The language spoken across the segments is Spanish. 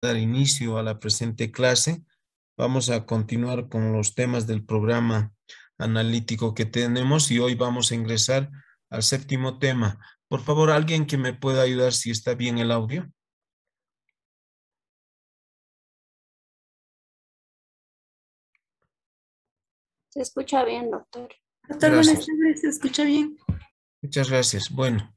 dar inicio a la presente clase. Vamos a continuar con los temas del programa analítico que tenemos y hoy vamos a ingresar al séptimo tema. Por favor, alguien que me pueda ayudar si está bien el audio. Se escucha bien, doctor. Doctor, buenas tardes, se escucha bien. Muchas gracias. Bueno,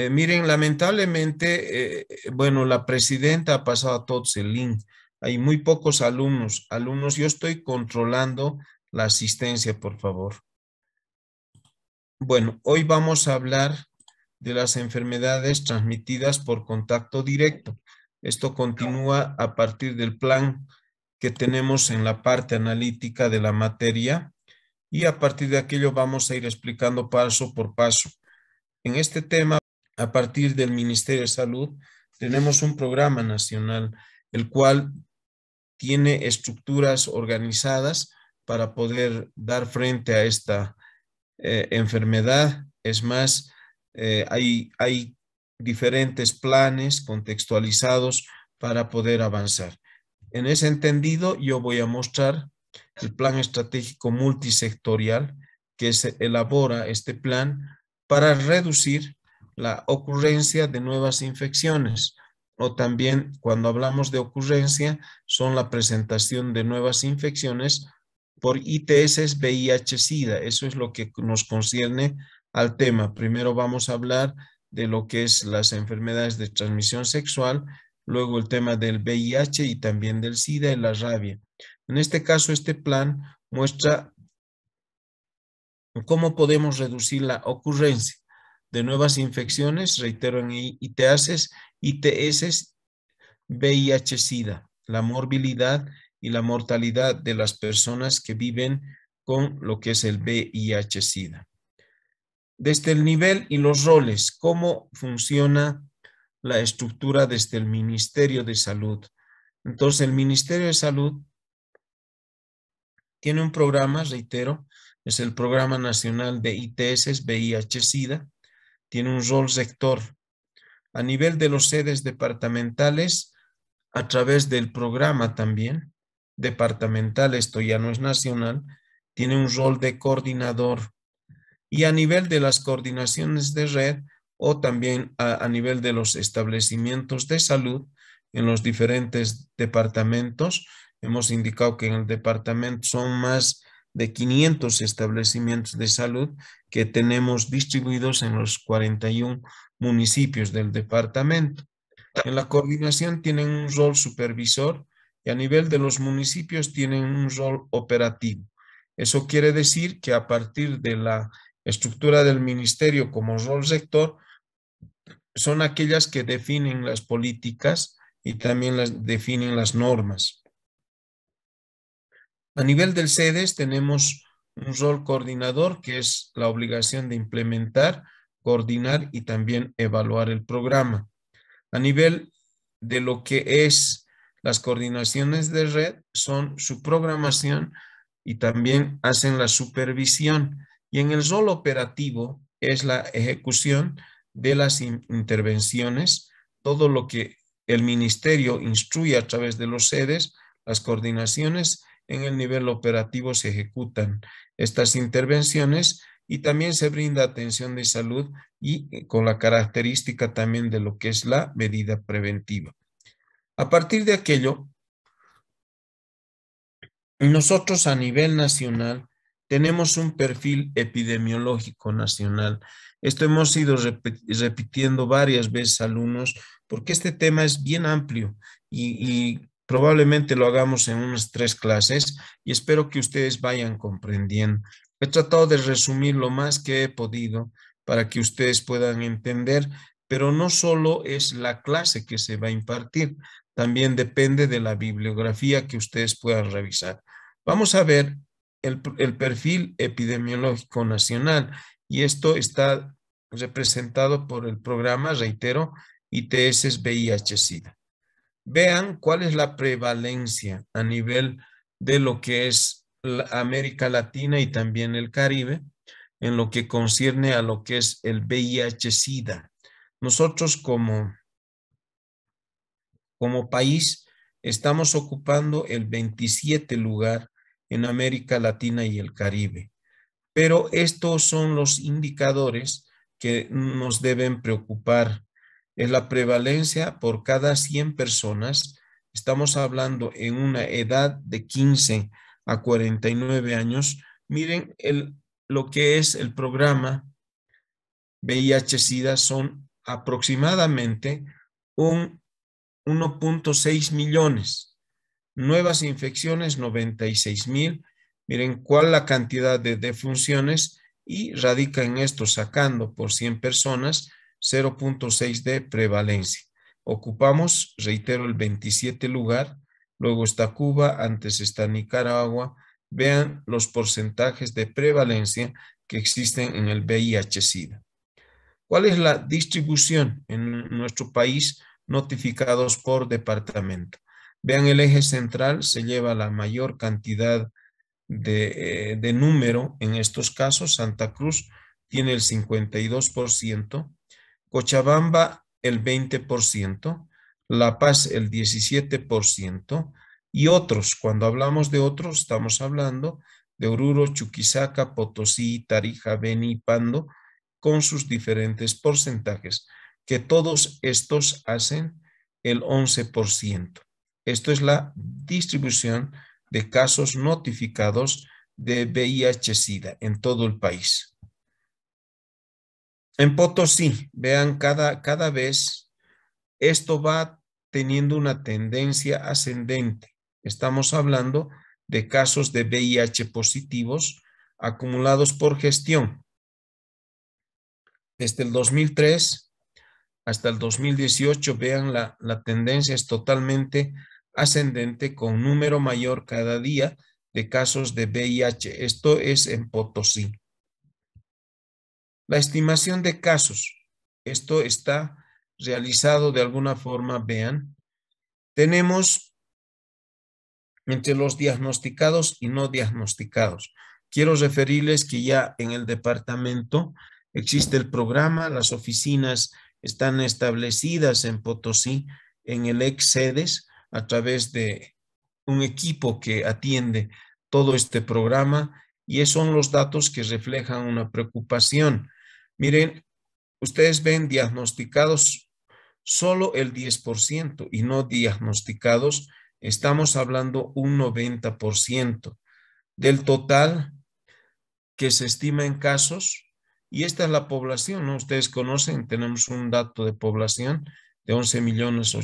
eh, miren, lamentablemente, eh, bueno, la presidenta ha pasado a todos el link. Hay muy pocos alumnos. Alumnos, yo estoy controlando la asistencia, por favor. Bueno, hoy vamos a hablar de las enfermedades transmitidas por contacto directo. Esto continúa a partir del plan que tenemos en la parte analítica de la materia y a partir de aquello vamos a ir explicando paso por paso. En este tema a partir del Ministerio de Salud, tenemos un programa nacional, el cual tiene estructuras organizadas para poder dar frente a esta eh, enfermedad. Es más, eh, hay, hay diferentes planes contextualizados para poder avanzar. En ese entendido, yo voy a mostrar el plan estratégico multisectorial que se elabora este plan para reducir la ocurrencia de nuevas infecciones o también cuando hablamos de ocurrencia son la presentación de nuevas infecciones por ITS VIH-Sida. Eso es lo que nos concierne al tema. Primero vamos a hablar de lo que es las enfermedades de transmisión sexual, luego el tema del VIH y también del SIDA y la rabia. En este caso, este plan muestra cómo podemos reducir la ocurrencia de nuevas infecciones, reitero en ITS, ITS, VIH-Sida, la morbilidad y la mortalidad de las personas que viven con lo que es el VIH-Sida. Desde el nivel y los roles, ¿cómo funciona la estructura desde el Ministerio de Salud? Entonces, el Ministerio de Salud tiene un programa, reitero, es el Programa Nacional de ITS, VIH-Sida, tiene un rol sector a nivel de los sedes departamentales, a través del programa también, departamental, esto ya no es nacional, tiene un rol de coordinador. Y a nivel de las coordinaciones de red o también a, a nivel de los establecimientos de salud en los diferentes departamentos, hemos indicado que en el departamento son más de 500 establecimientos de salud que tenemos distribuidos en los 41 municipios del departamento. En la coordinación tienen un rol supervisor y a nivel de los municipios tienen un rol operativo. Eso quiere decir que a partir de la estructura del ministerio como rol sector, son aquellas que definen las políticas y también las definen las normas. A nivel del SEDES tenemos un rol coordinador que es la obligación de implementar, coordinar y también evaluar el programa. A nivel de lo que es las coordinaciones de red, son su programación y también hacen la supervisión. Y en el rol operativo es la ejecución de las intervenciones, todo lo que el ministerio instruye a través de los sedes, las coordinaciones en el nivel operativo se ejecutan estas intervenciones y también se brinda atención de salud y eh, con la característica también de lo que es la medida preventiva. A partir de aquello, nosotros a nivel nacional tenemos un perfil epidemiológico nacional. Esto hemos ido repitiendo varias veces alumnos porque este tema es bien amplio y, y Probablemente lo hagamos en unas tres clases y espero que ustedes vayan comprendiendo. He tratado de resumir lo más que he podido para que ustedes puedan entender, pero no solo es la clase que se va a impartir, también depende de la bibliografía que ustedes puedan revisar. Vamos a ver el, perfil epidemiológico nacional y esto está representado por el programa, reitero, ITS VIH-Sida vean cuál es la prevalencia a nivel de lo que es América Latina y también el Caribe en lo que concierne a lo que es el VIH-Sida. Nosotros como, como país estamos ocupando el 27 lugar en América Latina y el Caribe. Pero estos son los indicadores que nos deben preocupar es la prevalencia por cada 100 personas. Estamos hablando en una edad de 15 a 49 años. Miren lo que es el programa VIH-Sida son aproximadamente un 1.6 millones. Nuevas infecciones, 96 mil. Miren cuál la cantidad de defunciones y radica en esto, sacando por 100 personas, 0.6 de prevalencia. Ocupamos, reitero, el 27 lugar, luego está Cuba, antes está Nicaragua. Vean los porcentajes de prevalencia que existen en el VIH-Sida. ¿Cuál es la distribución en nuestro país notificados por departamento? Vean el eje central, se lleva la mayor cantidad de, eh, de número en estos casos. Santa Cruz tiene el 52%, Cochabamba el 20%, La Paz el 17% y otros. Cuando hablamos de otros, estamos hablando de Oruro, Chuquisaca, Potosí, Tarija, Beni, Pando, con sus diferentes porcentajes, que todos estos hacen el 11%. Esto es la distribución de casos notificados de VIH-Sida en todo el país. En Potosí, vean, cada, vez esto va teniendo una tendencia ascendente. Estamos hablando de casos de VIH positivos acumulados por gestión. Desde el 2003 hasta el 2018, vean, la, la tendencia es totalmente ascendente con número mayor cada día de casos de VIH. Esto es en Potosí. La estimación de casos. Esto está realizado de alguna forma, vean. Tenemos entre los diagnosticados y no diagnosticados. Quiero referirles que ya en el departamento existe el programa, las oficinas están establecidas en Potosí, en el ex a través de un equipo que atiende todo este programa y son los datos que reflejan una preocupación. Miren, ustedes ven diagnosticados solo el 10% y no diagnosticados, estamos hablando un 90% del total que se estima en casos. Y esta es la población, ¿no? Ustedes conocen, tenemos un dato de población de 11 millones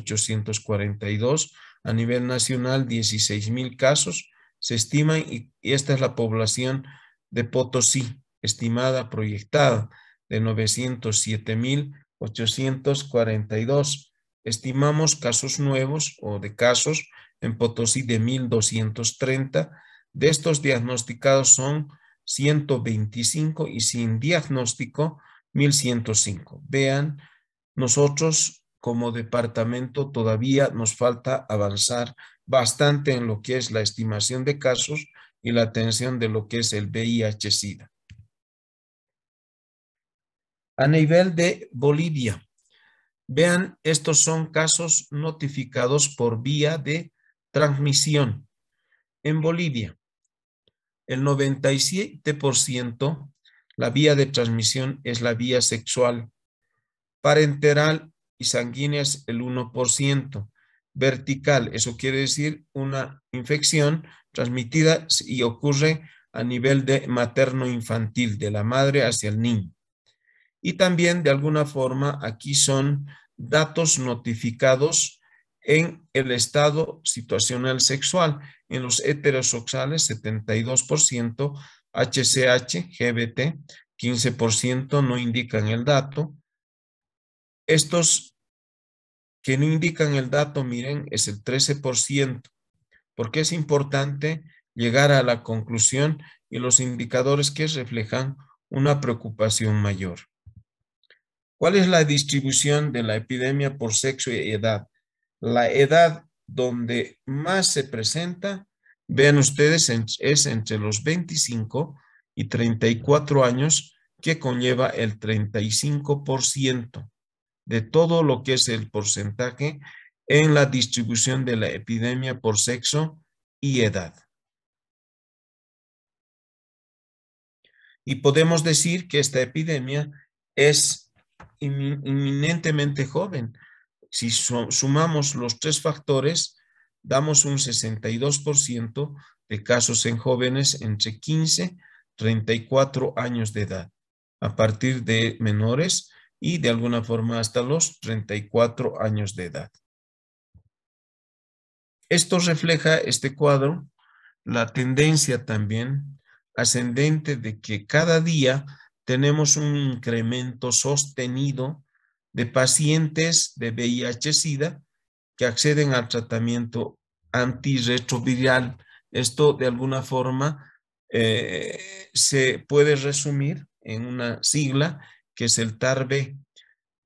a nivel nacional 16 mil casos se estiman y, esta es la población de Potosí estimada proyectada de 907.842. Estimamos casos nuevos o de casos en Potosí de 1.230. De estos diagnosticados son 125 y sin diagnóstico 1.105. Vean, nosotros como departamento todavía nos falta avanzar bastante en lo que es la estimación de casos y la atención de lo que es el VIH-Sida. A nivel de Bolivia, vean, estos son casos notificados por vía de transmisión. En Bolivia, el 97%, la vía de transmisión es la vía sexual. Parenteral y sanguínea es el 1%. Vertical, eso quiere decir una infección transmitida y ocurre a nivel de materno-infantil, de la madre hacia el niño. Y también, de alguna forma, aquí son datos notificados en el estado situacional sexual. En los heterosexuales, 72%, HCH, GBT, 15% no indican el dato. Estos que no indican el dato, miren, es el 13%, porque es importante llegar a la conclusión y los indicadores que reflejan una preocupación mayor. ¿Cuál es la distribución de la epidemia por sexo y edad? La edad donde más se presenta, vean ustedes, es entre los 25 y 34 años, que conlleva el 35% de todo lo que es el porcentaje en la distribución de la epidemia por sexo y edad. Y podemos decir que esta epidemia es inminentemente joven. Si sumamos los tres factores, damos un 62% de casos en jóvenes entre 15 y 34 años de edad, a partir de menores y de alguna forma hasta los 34 años de edad. Esto refleja este cuadro, la tendencia también ascendente de que cada día tenemos un incremento sostenido de pacientes de VIH-Sida que acceden al tratamiento antirretroviral. Esto de alguna forma eh, se puede resumir en una sigla que es el TARB,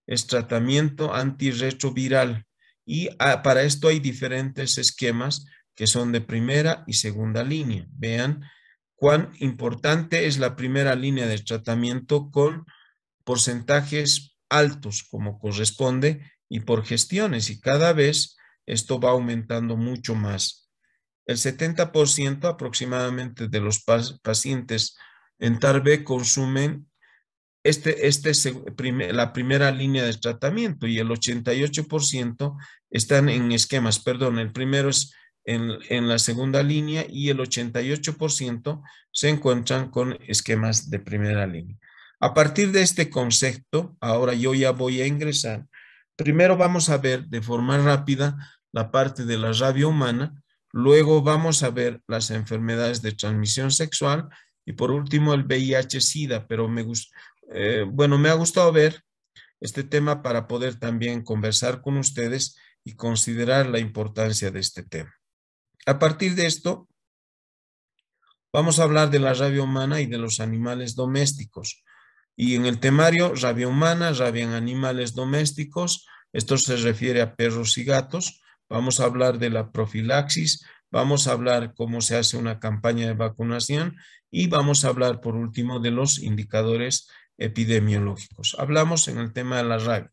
es tratamiento antirretroviral. Y ah, para esto hay diferentes esquemas que son de primera y segunda línea. Vean cuán importante es la primera línea de tratamiento con porcentajes altos como corresponde y por gestiones y cada vez esto va aumentando mucho más. El 70% aproximadamente de los pacientes en TARBE consumen este, este, la primera línea de tratamiento y el 88% están en esquemas. Perdón, el primero es en, la segunda línea y el 88% se encuentran con esquemas de primera línea. A partir de este concepto, ahora yo ya voy a ingresar. Primero vamos a ver de forma rápida la parte de la rabia humana, luego vamos a ver las enfermedades de transmisión sexual y por último el VIH-Sida, pero me eh, bueno, me ha gustado ver este tema para poder también conversar con ustedes y considerar la importancia de este tema. A partir de esto, vamos a hablar de la rabia humana y de los animales domésticos. Y en el temario, rabia humana, rabia en animales domésticos, esto se refiere a perros y gatos. Vamos a hablar de la profilaxis, vamos a hablar cómo se hace una campaña de vacunación y vamos a hablar por último de los indicadores epidemiológicos. Hablamos en el tema de la rabia.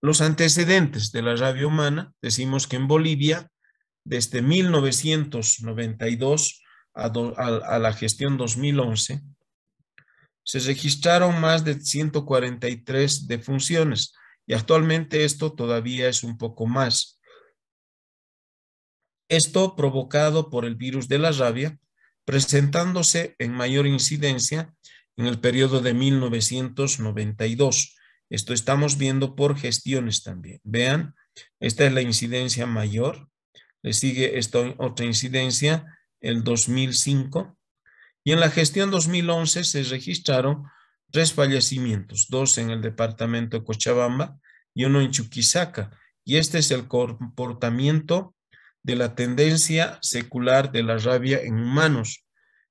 Los antecedentes de la rabia humana, decimos que en Bolivia desde 1992 a, la gestión 2011, se registraron más de 143 defunciones y actualmente esto todavía es un poco más. Esto provocado por el virus de la rabia, presentándose en mayor incidencia en el periodo de 1992. Esto estamos viendo por gestiones también. Vean, esta es la incidencia mayor le sigue esta otra incidencia, el 2005. Y en la gestión 2011 se registraron tres fallecimientos, dos en el departamento de Cochabamba y uno en Chuquisaca. Y este es el comportamiento de la tendencia secular de la rabia en humanos.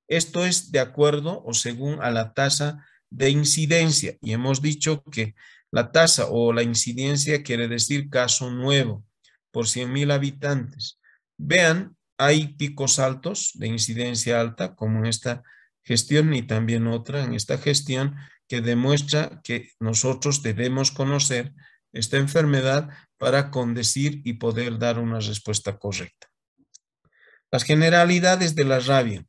Esto es de acuerdo o según a la tasa de incidencia. Y hemos dicho que la tasa o la incidencia quiere decir caso nuevo por 100.000 habitantes. Vean, hay picos altos de incidencia alta, como en esta gestión y también otra en esta gestión, que demuestra que nosotros debemos conocer esta enfermedad para condecir y poder dar una respuesta correcta. Las generalidades de la rabia.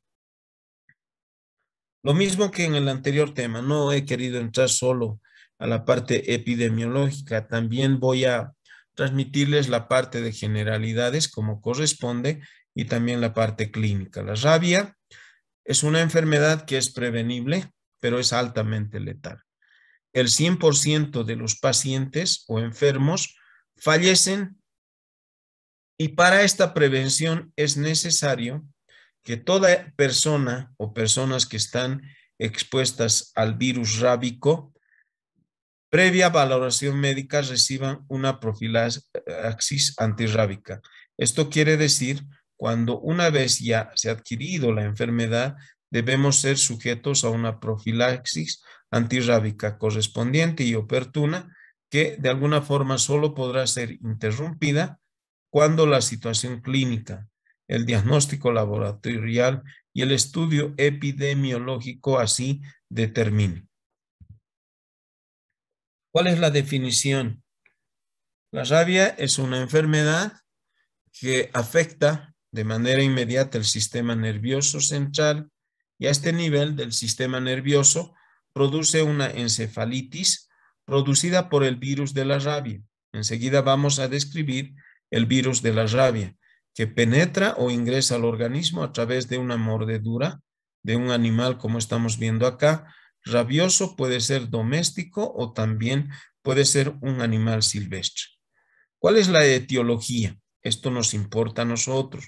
Lo mismo que en el anterior tema, no he querido entrar solo a la parte epidemiológica, también voy a transmitirles la parte de generalidades como corresponde y también la parte clínica. La rabia es una enfermedad que es prevenible, pero es altamente letal. El 100% de los pacientes o enfermos fallecen y para esta prevención es necesario que toda persona o personas que están expuestas al virus rábico previa valoración médica reciban una profilaxis antirrábica. Esto quiere decir, cuando una vez ya se ha adquirido la enfermedad, debemos ser sujetos a una profilaxis antirrábica correspondiente y oportuna que de alguna forma solo podrá ser interrumpida cuando la situación clínica, el diagnóstico laboratorial y el estudio epidemiológico así determinen. ¿Cuál es la definición? La rabia es una enfermedad que afecta de manera inmediata el sistema nervioso central y a este nivel del sistema nervioso produce una encefalitis producida por el virus de la rabia. Enseguida vamos a describir el virus de la rabia, que penetra o ingresa al organismo a través de una mordedura de un animal, como estamos viendo acá, Rabioso puede ser doméstico o también puede ser un animal silvestre. ¿Cuál es la etiología? Esto nos importa a nosotros.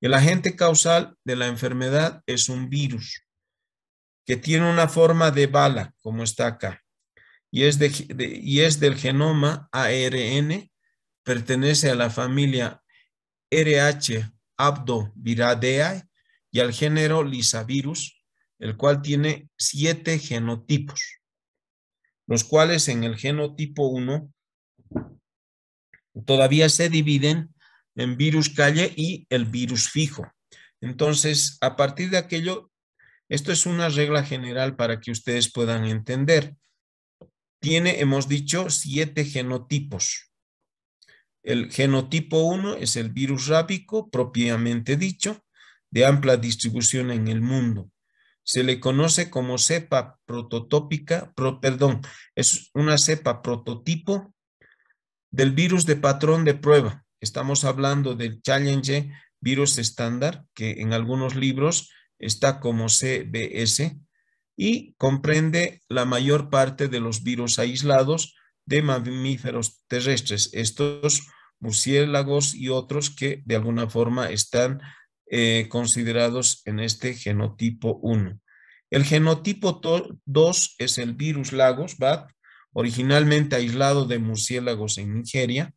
El agente causal de la enfermedad es un virus que tiene una forma de bala, como está acá, y es, del genoma ARN, pertenece a la familia RH abdoviridae y al género Lysavirus, el cual tiene siete genotipos, los cuales en el genotipo 1 todavía se dividen en virus calle y el virus fijo. Entonces, a partir de aquello, esto es una regla general para que ustedes puedan entender. Tiene, hemos dicho, siete genotipos. El genotipo 1 es el virus rábico, propiamente dicho, de amplia distribución en el mundo se le conoce como cepa prototópica, perdón, es una cepa prototipo del virus de patrón de prueba. Estamos hablando del Challenge virus estándar, que en algunos libros está como CBS, y comprende la mayor parte de los virus aislados de mamíferos terrestres, estos murciélagos y otros que de alguna forma están eh, considerados en este genotipo 1. El genotipo 2 es el virus Lagos, BAT, originalmente aislado de murciélagos en Nigeria.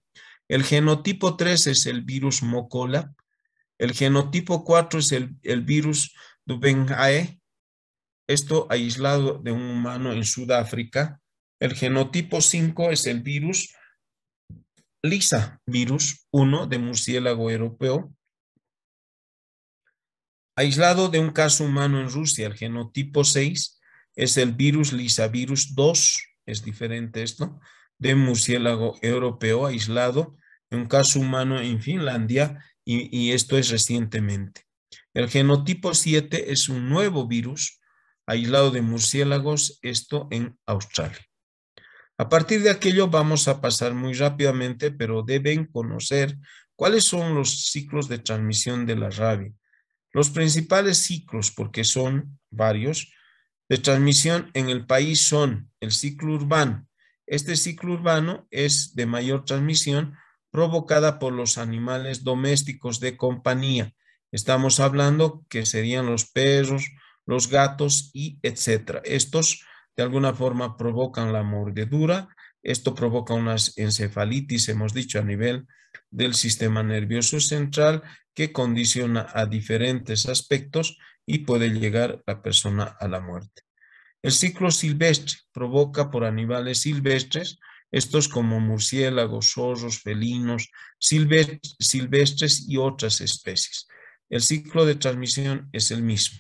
El genotipo 3 es el virus Mocola. El genotipo 4 es el, virus Dubengae esto aislado de un humano en Sudáfrica. El genotipo 5 es el virus Lisa, virus 1 de murciélago europeo. Aislado de un caso humano en Rusia, el genotipo 6 es el virus lisavirus 2, es diferente esto, de murciélago europeo aislado en un caso humano en Finlandia y, y esto es recientemente. El genotipo 7 es un nuevo virus aislado de murciélagos, esto en Australia. A partir de aquello vamos a pasar muy rápidamente, pero deben conocer cuáles son los ciclos de transmisión de la rabia. Los principales ciclos, porque son varios, de transmisión en el país son el ciclo urbano. Este ciclo urbano es de mayor transmisión provocada por los animales domésticos de compañía. Estamos hablando que serían los perros, los gatos y etcétera. Estos de alguna forma provocan la mordedura esto provoca una encefalitis, hemos dicho, a nivel del sistema nervioso central que condiciona a diferentes aspectos y puede llegar la persona a la muerte. El ciclo silvestre provoca por animales silvestres, estos como murciélagos, zorros, felinos, silvestres y otras especies. El ciclo de transmisión es el mismo.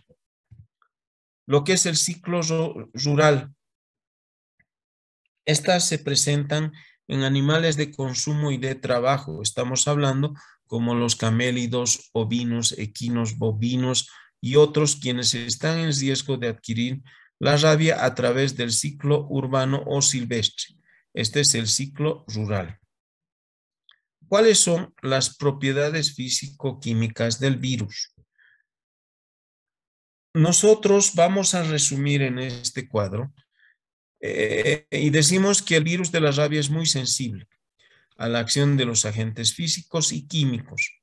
Lo que es el ciclo rural estas se presentan en animales de consumo y de trabajo. Estamos hablando como los camélidos, ovinos, equinos, bovinos y otros quienes están en riesgo de adquirir la rabia a través del ciclo urbano o silvestre. Este es el ciclo rural. ¿Cuáles son las propiedades físico-químicas del virus? Nosotros vamos a resumir en este cuadro eh, y decimos que el virus de la rabia es muy sensible a la acción de los agentes físicos y químicos.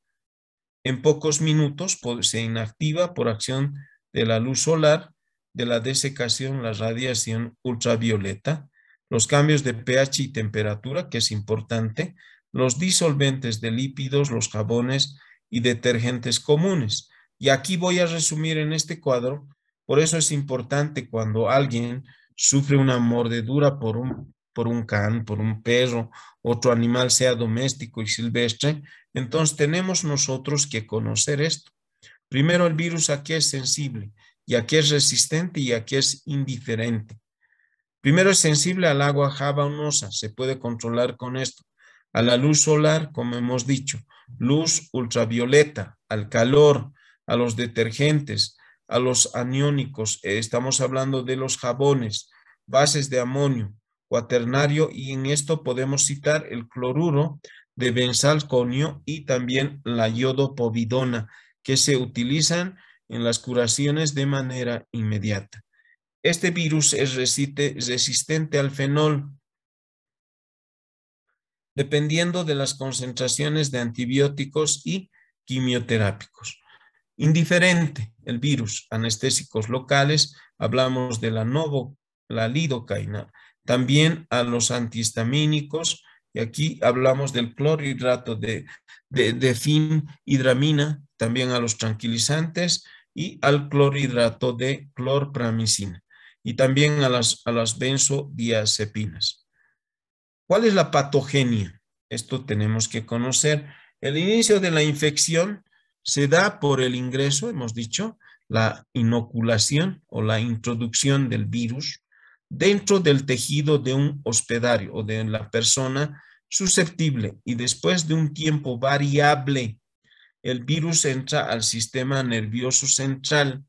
En pocos minutos se inactiva por acción de la luz solar, de la desecación, la radiación ultravioleta, los cambios de pH y temperatura, que es importante, los disolventes de lípidos, los jabones y detergentes comunes. Y aquí voy a resumir en este cuadro, por eso es importante cuando alguien sufre una mordedura por un, por un can, por un perro, otro animal, sea doméstico y silvestre, entonces tenemos nosotros que conocer esto. Primero, el virus aquí es sensible, y aquí es resistente y aquí es indiferente. Primero es sensible al agua jabonosa, se puede controlar con esto. A la luz solar, como hemos dicho, luz ultravioleta, al calor, a los detergentes, a los aniónicos, eh, estamos hablando de los jabones, bases de amonio, cuaternario, y en esto podemos citar el cloruro de benzalconio y también la yodopovidona, que se utilizan en las curaciones de manera inmediata. Este virus es resistente al fenol, dependiendo de las concentraciones de antibióticos y quimioterápicos. Indiferente el virus, anestésicos locales, hablamos de la novo, la lidocaína, también a los antihistamínicos, y aquí hablamos del clorhidrato de, de, fin hidramina, también a los tranquilizantes y al clorhidrato de clorpramicina y también a las, a las benzodiazepinas. ¿Cuál es la patogenia? Esto tenemos que conocer. El inicio de la infección se da por el ingreso, hemos dicho, la inoculación o la introducción del virus dentro del tejido de un hospedario o de la persona susceptible y después de un tiempo variable, el virus entra al sistema nervioso central.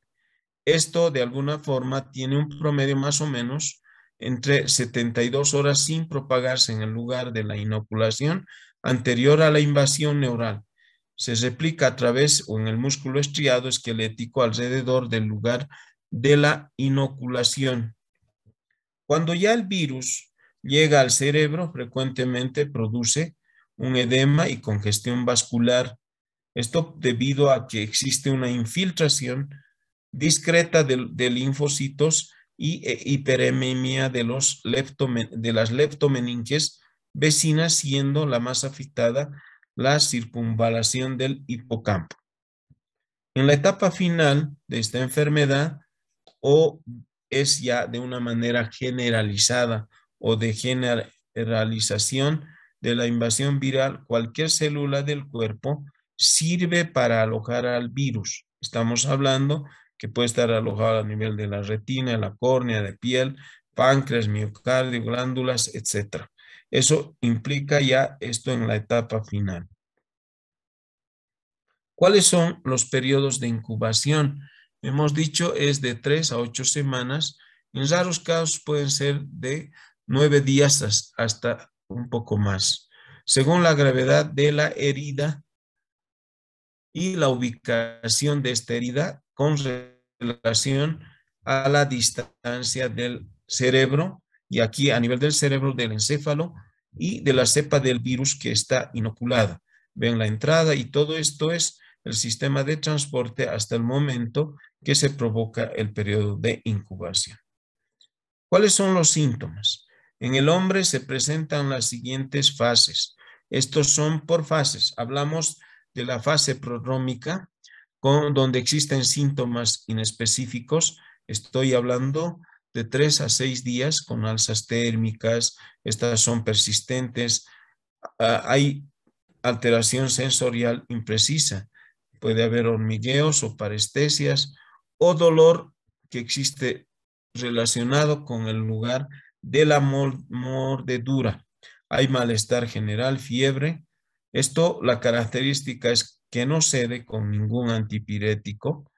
Esto de alguna forma tiene un promedio más o menos entre 72 horas sin propagarse en el lugar de la inoculación anterior a la invasión neural se replica a través o en el músculo estriado esquelético alrededor del lugar de la inoculación. Cuando ya el virus llega al cerebro, frecuentemente produce un edema y congestión vascular. Esto debido a que existe una infiltración discreta de, linfocitos y e, hiperemia de, los de las leptomeninges vecinas, siendo la más afectada la circunvalación del hipocampo. En la etapa final de esta enfermedad, o es ya de una manera generalizada o de generalización de la invasión viral, cualquier célula del cuerpo sirve para alojar al virus. Estamos hablando que puede estar alojado a nivel de la retina, la córnea, de piel, páncreas, miocardio, glándulas, etc. Eso implica ya esto en la etapa final. ¿Cuáles son los periodos de incubación? Hemos dicho es de tres a 8 semanas. En raros casos pueden ser de nueve días hasta un poco más, según la gravedad de la herida y la ubicación de esta herida con relación a la distancia del cerebro y aquí a nivel del cerebro, del encéfalo y de la cepa del virus que está inoculada. Ven la entrada y todo esto es el sistema de transporte hasta el momento que se provoca el periodo de incubación. ¿Cuáles son los síntomas? En el hombre se presentan las siguientes fases. Estos son por fases. Hablamos de la fase prodrómica, donde existen síntomas inespecíficos. Estoy hablando de tres a seis días con alzas térmicas, estas son persistentes, ah, hay alteración sensorial imprecisa, puede haber hormigueos o parestesias o dolor que existe relacionado con el lugar de la mordedura. Hay malestar general, fiebre. Esto, la característica es que no cede con ningún antipirético.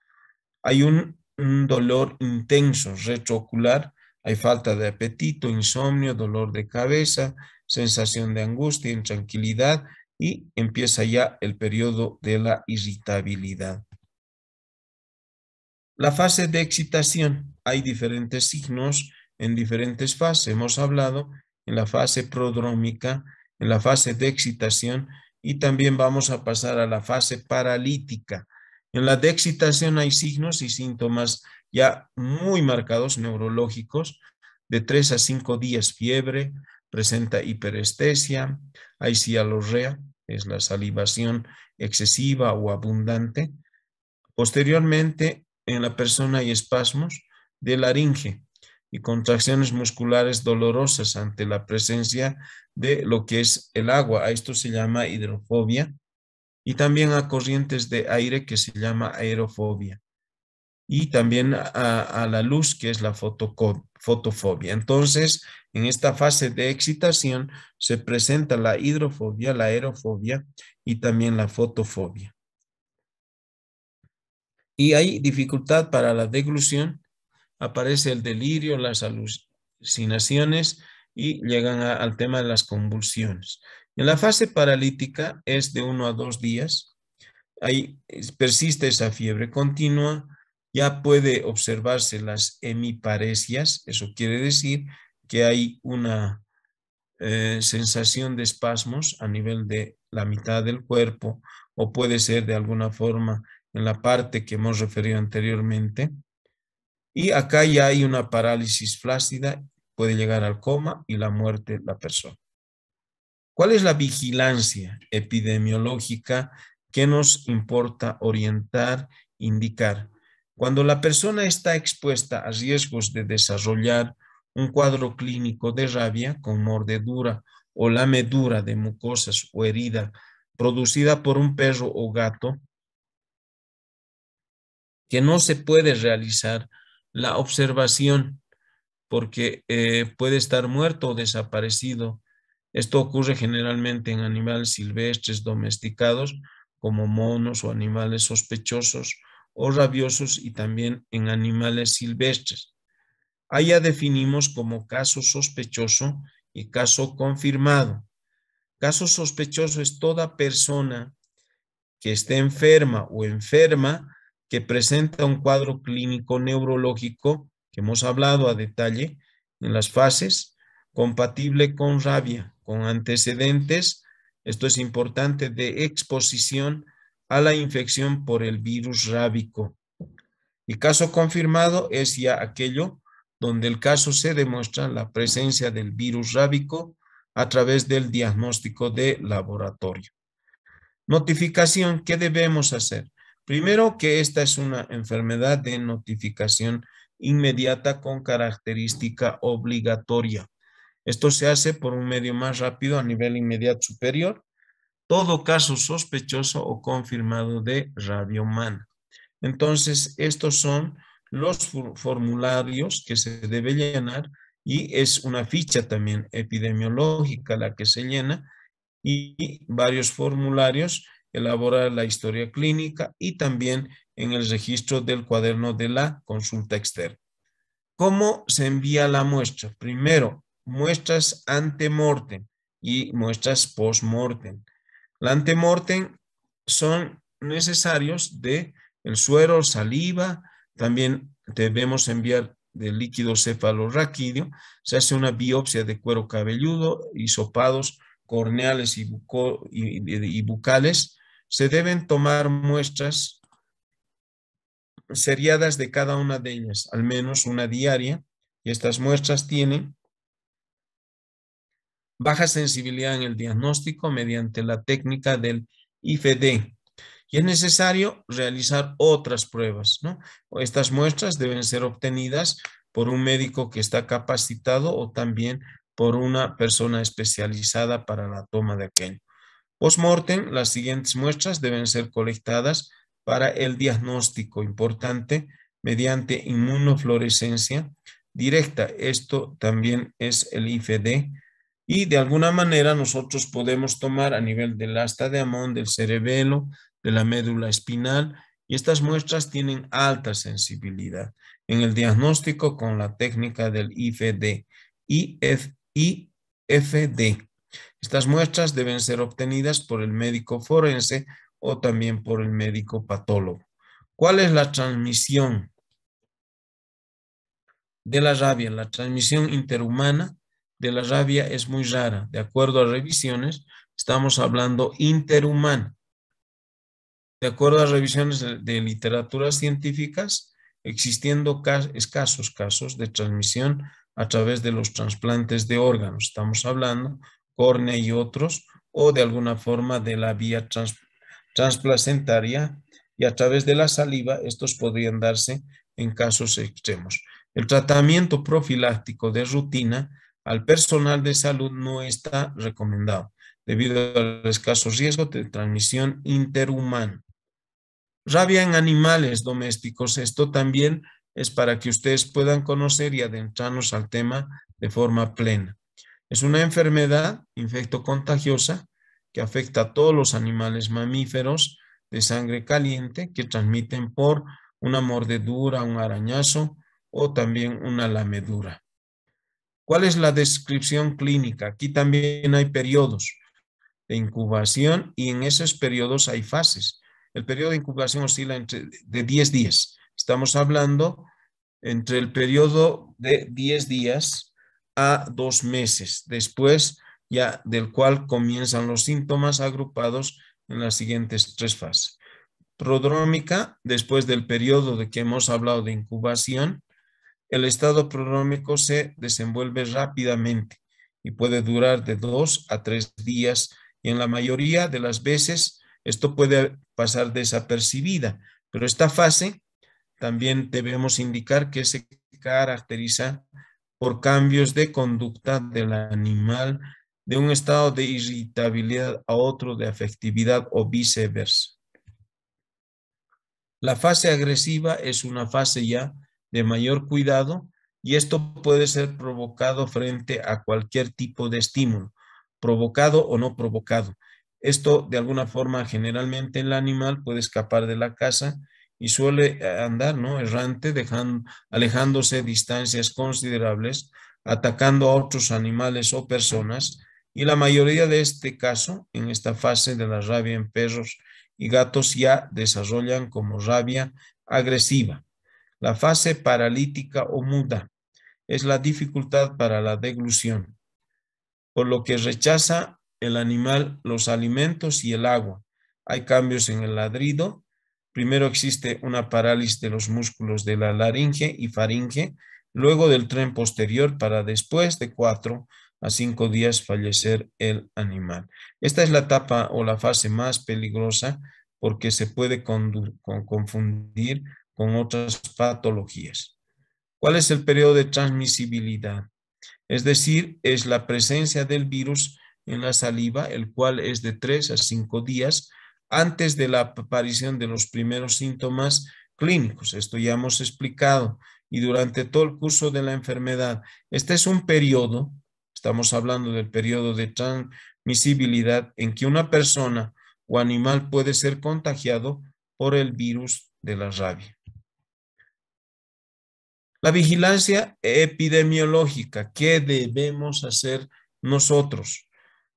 Hay un un dolor intenso, retroocular, hay falta de apetito, insomnio, dolor de cabeza, sensación de angustia, intranquilidad y empieza ya el periodo de la irritabilidad. La fase de excitación, hay diferentes signos en diferentes fases, hemos hablado en la fase prodrómica, en la fase de excitación y también vamos a pasar a la fase paralítica, en la de excitación hay signos y síntomas ya muy marcados neurológicos, de 3 a 5 días fiebre, presenta hiperestesia, hay cialorrea, es la salivación excesiva o abundante. Posteriormente, en la persona hay espasmos de laringe y contracciones musculares dolorosas ante la presencia de lo que es el agua. A esto se llama hidrofobia y también a corrientes de aire que se llama aerofobia y también a, la luz que es la fotofobia. Entonces, en esta fase de excitación se presenta la hidrofobia, la aerofobia y también la fotofobia. Y hay dificultad para la deglución, aparece el delirio, las alucinaciones y llegan al tema de las convulsiones. En la fase paralítica es de uno a dos días. Ahí persiste esa fiebre continua. Ya puede observarse las hemiparesias. Eso quiere decir que hay una eh, sensación de espasmos a nivel de la mitad del cuerpo o puede ser de alguna forma en la parte que hemos referido anteriormente. Y acá ya hay una parálisis flácida, puede llegar al coma y la muerte de la persona. ¿Cuál es la vigilancia epidemiológica que nos importa orientar, indicar? Cuando la persona está expuesta a riesgos de desarrollar un cuadro clínico de rabia con mordedura o lamedura de mucosas o herida producida por un perro o gato, que no se puede realizar la observación porque eh, puede estar muerto o desaparecido esto ocurre generalmente en animales silvestres domesticados como monos o animales sospechosos o rabiosos y también en animales silvestres. Allá definimos como caso sospechoso y caso confirmado. Caso sospechoso es toda persona que esté enferma o enferma que presenta un cuadro clínico neurológico que hemos hablado a detalle en las fases compatible con rabia, con antecedentes, esto es importante, de exposición a la infección por el virus rábico. Y caso confirmado es ya aquello donde el caso se demuestra la presencia del virus rábico a través del diagnóstico de laboratorio. Notificación, ¿qué debemos hacer? Primero, que esta es una enfermedad de notificación inmediata con característica obligatoria. Esto se hace por un medio más rápido a nivel inmediato superior, todo caso sospechoso o confirmado de radio humana. Entonces, estos son los formularios que se debe llenar y es una ficha también epidemiológica la que se llena y varios formularios, elaborar la historia clínica y también en el registro del cuaderno de la consulta externa. ¿Cómo se envía la muestra? Primero, muestras ante antemortem y muestras postmortem. La antemortem son necesarios de el suero, saliva, también debemos enviar del líquido cefalorraquídeo, se hace una biopsia de cuero cabelludo, hisopados corneales y, buco, y, y bucales, se deben tomar muestras seriadas de cada una de ellas, al menos una diaria, y estas muestras tienen baja sensibilidad en el diagnóstico mediante la técnica del IFD. Y es necesario realizar otras pruebas. Estas muestras deben ser obtenidas por un médico que está capacitado o también por una persona especializada para la toma de aquello. Postmortem, las siguientes muestras deben ser colectadas para el diagnóstico importante mediante inmunofluorescencia directa. Esto también es el IFD y de alguna manera nosotros podemos tomar a nivel del asta de Amón, del cerebelo, de la médula espinal, y estas muestras tienen alta sensibilidad en el diagnóstico con la técnica del IFD. IFD. Estas muestras deben ser obtenidas por el médico forense o también por el médico patólogo. ¿Cuál es la transmisión de la rabia? La transmisión interhumana de la rabia es muy rara. De acuerdo a revisiones, estamos hablando interhumano. De acuerdo a revisiones de, literatura literaturas científicas, existiendo escasos casos de transmisión a través de los trasplantes de órganos, estamos hablando córnea y otros, o de alguna forma de la vía transplacentaria, y a través de la saliva estos podrían darse en casos extremos. El tratamiento profiláctico de rutina al personal de salud no está recomendado debido al escaso riesgo de transmisión interhumana. Rabia en animales domésticos. Esto también es para que ustedes puedan conocer y adentrarnos al tema de forma plena. Es una enfermedad infectocontagiosa que afecta a todos los animales mamíferos de sangre caliente que transmiten por una mordedura, un arañazo o también una lamedura. ¿Cuál es la descripción clínica? Aquí también hay periodos de incubación y en esos periodos hay fases. El periodo de incubación oscila entre, de 10 días. Estamos hablando entre el periodo de 10 días a dos meses, después ya del cual comienzan los síntomas agrupados en las siguientes tres fases. Prodrómica, después del periodo de que hemos hablado de incubación, el estado pronómico se desenvuelve rápidamente y puede durar de dos a tres días y en la mayoría de las veces esto puede pasar desapercibida, pero esta fase también debemos indicar que se caracteriza por cambios de conducta del animal de un estado de irritabilidad a otro de afectividad o viceversa. La fase agresiva es una fase ya de mayor cuidado y esto puede ser provocado frente a cualquier tipo de estímulo, provocado o no provocado. Esto de alguna forma generalmente el animal puede escapar de la casa y suele eh, andar ¿no? errante, alejándose distancias considerables, atacando a otros animales o personas y la mayoría de este caso, en esta fase de la rabia en perros y gatos, ya desarrollan como rabia agresiva. La fase paralítica o muda es la dificultad para la deglución, por lo que rechaza el animal los alimentos y el agua. Hay cambios en el ladrido. Primero existe una parálisis de los músculos de la laringe y faringe, luego del tren posterior para después de cuatro a cinco días fallecer el animal. Esta es la etapa o la fase más peligrosa porque se puede confundir con otras patologías. ¿Cuál es el periodo de transmisibilidad? Es decir, es la presencia del virus en la saliva, el cual es de 3 a 5 días antes de la aparición de los primeros síntomas clínicos. Esto ya hemos explicado y durante todo el curso de la enfermedad. Este es un periodo, estamos hablando del periodo de transmisibilidad en que una persona o animal puede ser contagiado por el virus de la rabia. La vigilancia epidemiológica, ¿qué debemos hacer nosotros?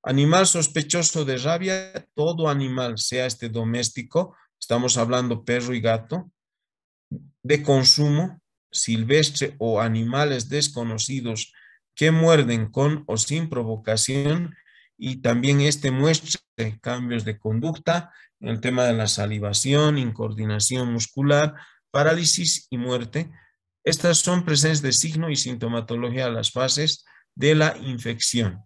Animal sospechoso de rabia, todo animal, sea este doméstico, estamos hablando perro y gato, de consumo, silvestre o animales desconocidos que muerden con o sin provocación y también este muestra cambios de conducta en el tema de la salivación, incoordinación muscular, parálisis y muerte estas son presencias de signo y sintomatología a las fases de la infección.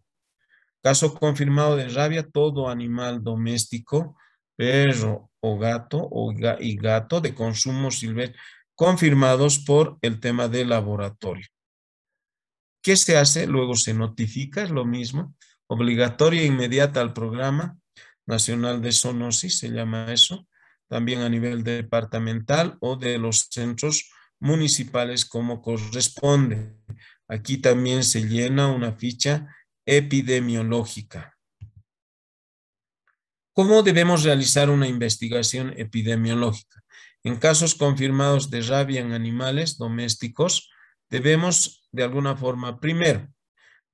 Caso confirmado de rabia, todo animal doméstico, perro o gato o y gato de consumo silvestre, confirmados por el tema de laboratorio. ¿Qué se hace? Luego se notifica, es lo mismo, obligatoria e inmediata al programa nacional de zoonosis, se llama eso, también a nivel departamental o de los centros municipales como corresponde. Aquí también se llena una ficha epidemiológica. ¿Cómo debemos realizar una investigación epidemiológica? En casos confirmados de rabia en animales domésticos, debemos de alguna forma, primero,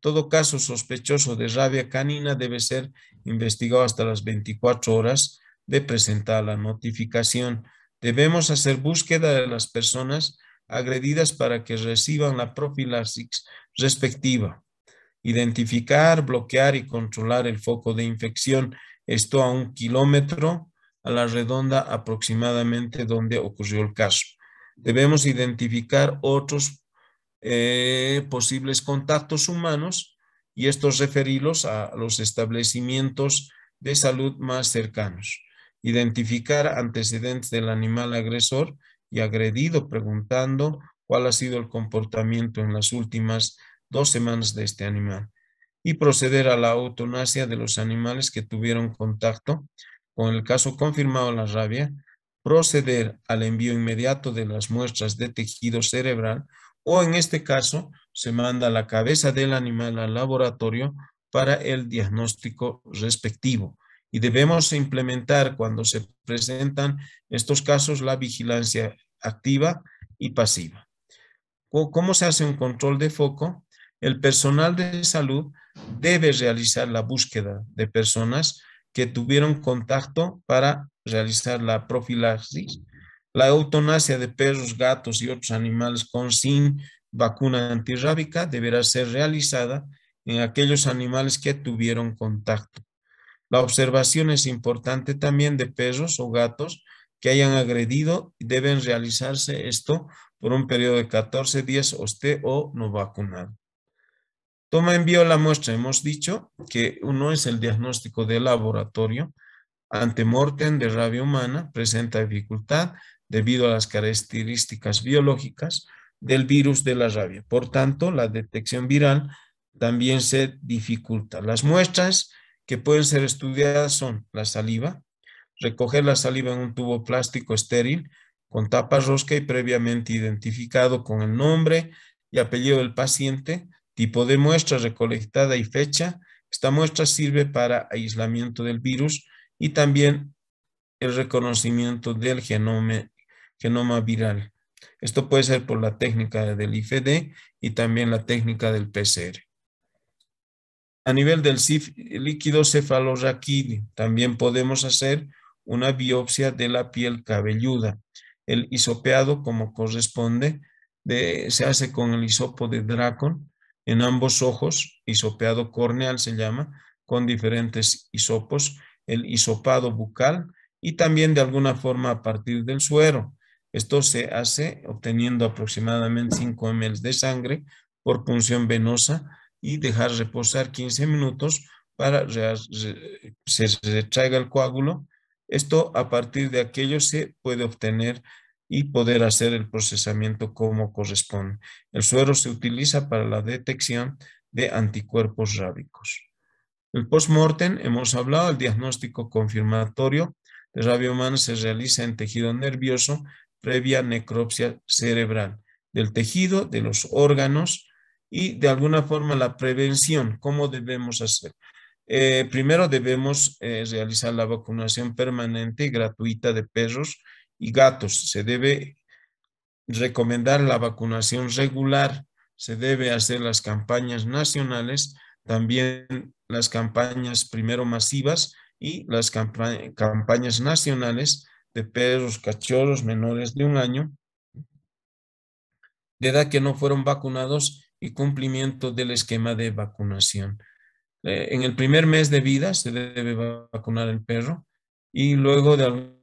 todo caso sospechoso de rabia canina debe ser investigado hasta las 24 horas de presentar la notificación Debemos hacer búsqueda de las personas agredidas para que reciban la profilaxis respectiva. Identificar, bloquear y controlar el foco de infección, esto a un kilómetro a la redonda aproximadamente donde ocurrió el caso. Debemos identificar otros eh, posibles contactos humanos y estos referirlos a los establecimientos de salud más cercanos. Identificar antecedentes del animal agresor y agredido preguntando cuál ha sido el comportamiento en las últimas dos semanas de este animal. Y proceder a la eutanasia de los animales que tuvieron contacto con el caso confirmado la rabia. Proceder al envío inmediato de las muestras de tejido cerebral o en este caso se manda la cabeza del animal al laboratorio para el diagnóstico respectivo y debemos implementar cuando se presentan estos casos la vigilancia activa y pasiva. ¿Cómo se hace un control de foco? El personal de salud debe realizar la búsqueda de personas que tuvieron contacto para realizar la profilaxis, la eutanasia de perros, gatos y otros animales con sin vacuna antirrábica deberá ser realizada en aquellos animales que tuvieron contacto. La observación es importante también de perros o gatos que hayan agredido y deben realizarse esto por un periodo de 14 días o esté o no vacunado. Toma envío la muestra. Hemos dicho que uno es el diagnóstico de laboratorio antemortem de rabia humana, presenta dificultad debido a las características biológicas del virus de la rabia. Por tanto, la detección viral también se dificulta. Las muestras que pueden ser estudiadas son la saliva, recoger la saliva en un tubo plástico estéril con tapa rosca y previamente identificado con el nombre y apellido del paciente, tipo de muestra recolectada y fecha. Esta muestra sirve para aislamiento del virus y también el reconocimiento del genoma, genoma viral. Esto puede ser por la técnica del IFD y también la técnica del PCR. A nivel del líquido cefalorraquídeo, también podemos hacer una biopsia de la piel cabelluda. El isopeado como corresponde, se hace con el isopo de Dracon en ambos ojos, isopeado corneal se llama, con diferentes isopos el hisopado bucal y también de alguna forma a partir del suero. Esto se hace obteniendo aproximadamente 5 ml de sangre por punción venosa y dejar reposar 15 minutos para que se retraiga el coágulo. Esto a partir de aquello se puede obtener y poder hacer el procesamiento como corresponde. El suero se utiliza para la detección de anticuerpos rábicos. El postmortem, hemos hablado, el diagnóstico confirmatorio de rabia humana se realiza en tejido nervioso previa necropsia cerebral del tejido, de los órganos, y de alguna forma la prevención, ¿cómo debemos hacer? Eh, primero debemos eh, realizar la vacunación permanente y gratuita de perros y gatos. Se debe recomendar la vacunación regular, se debe hacer las campañas nacionales, también las campañas primero masivas y las campañas nacionales de perros, cachorros menores de un año de edad que no fueron vacunados y cumplimiento del esquema de vacunación. Eh, en el primer mes de vida se debe vacunar el perro y luego de algún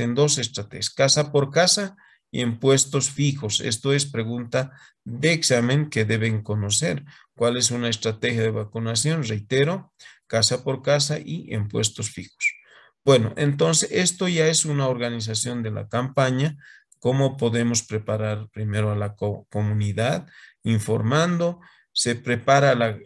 en dos estrategias, casa por casa y en puestos fijos. Esto es pregunta de examen que deben conocer. ¿Cuál es una estrategia de vacunación? Reitero, casa por casa y en puestos fijos. Bueno, entonces esto ya es una organización de la campaña. ¿Cómo podemos preparar primero a la comunidad? Informando, se prepara la,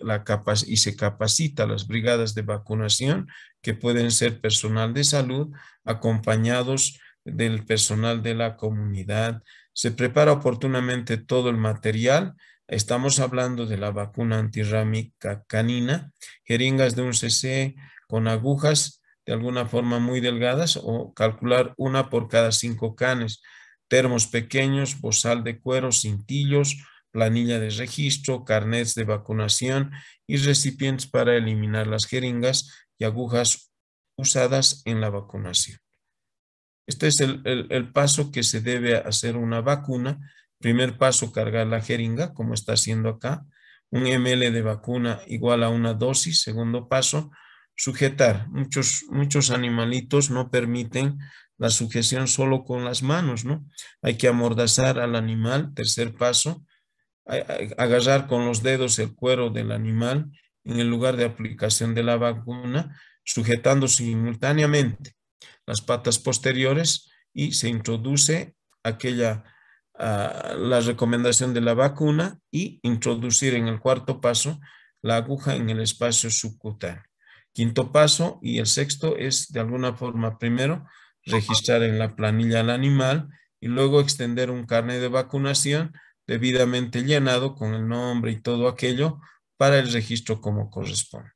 y se capacita las brigadas de vacunación, que pueden ser personal de salud, acompañados del personal de la comunidad. Se prepara oportunamente todo el material. Estamos hablando de la vacuna antirrámica canina, jeringas de un cc con agujas de alguna forma muy delgadas o calcular una por cada cinco canes, termos pequeños, bozal de cuero, cintillos, planilla de registro, carnets de vacunación y recipientes para eliminar las jeringas y agujas usadas en la vacunación. Este es el, paso que se debe hacer una vacuna. Primer paso, cargar la jeringa, como está haciendo acá. Un ml de vacuna igual a una dosis. Segundo paso, sujetar. Muchos, muchos animalitos no permiten la sujeción solo con las manos, ¿no? Hay que amordazar al animal. Tercer paso, agarrar con los dedos el cuero del animal en el lugar de aplicación de la vacuna, sujetando simultáneamente las patas posteriores y se introduce aquella ah, la recomendación de la vacuna y introducir en el cuarto paso la aguja en el espacio subcutáneo. Quinto paso y el sexto es de alguna forma primero registrar en la planilla al animal y luego extender un carnet de vacunación debidamente llenado con el nombre y todo aquello para el registro como corresponde.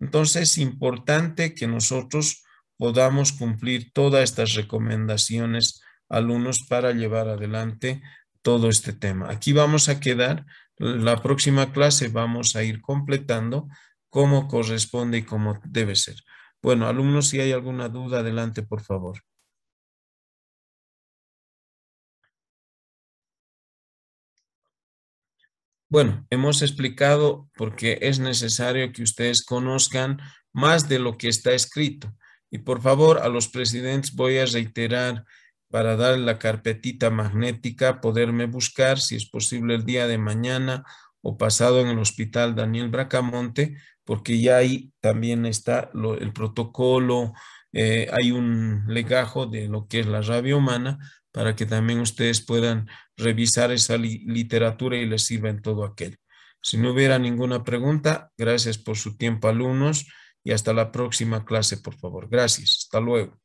Entonces es importante que nosotros podamos cumplir todas estas recomendaciones alumnos para llevar adelante todo este tema. Aquí vamos a quedar, la próxima clase vamos a ir completando cómo corresponde y cómo debe ser. Bueno, alumnos, si hay alguna duda, adelante, por favor. Bueno, hemos explicado porque es necesario que ustedes conozcan más de lo que está escrito. Y por favor, a los presidentes voy a reiterar para dar la carpetita magnética, poderme buscar, si es posible, el día de mañana o pasado en el hospital Daniel Bracamonte, porque ya ahí también está el protocolo, eh, hay un legajo de lo que es la rabia humana para que también ustedes puedan revisar esa literatura y les sirva en todo aquello. Si no hubiera ninguna pregunta, gracias por su tiempo, alumnos, y hasta la próxima clase, por favor. Gracias. Hasta luego.